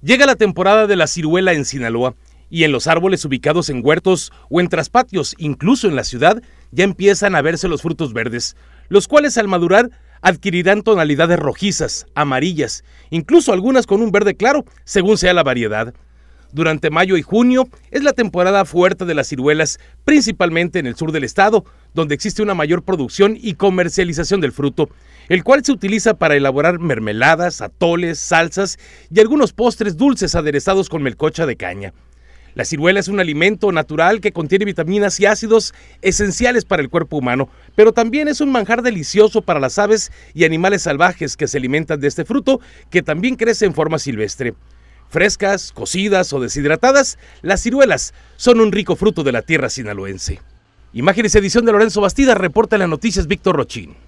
Llega la temporada de la ciruela en Sinaloa y en los árboles ubicados en huertos o en traspatios, incluso en la ciudad, ya empiezan a verse los frutos verdes, los cuales al madurar adquirirán tonalidades rojizas, amarillas, incluso algunas con un verde claro, según sea la variedad. Durante mayo y junio es la temporada fuerte de las ciruelas, principalmente en el sur del estado, donde existe una mayor producción y comercialización del fruto, el cual se utiliza para elaborar mermeladas, atoles, salsas y algunos postres dulces aderezados con melcocha de caña. La ciruela es un alimento natural que contiene vitaminas y ácidos esenciales para el cuerpo humano, pero también es un manjar delicioso para las aves y animales salvajes que se alimentan de este fruto, que también crece en forma silvestre. Frescas, cocidas o deshidratadas, las ciruelas son un rico fruto de la tierra sinaloense. Imágenes edición de Lorenzo Bastida, reporta en las noticias Víctor Rochín.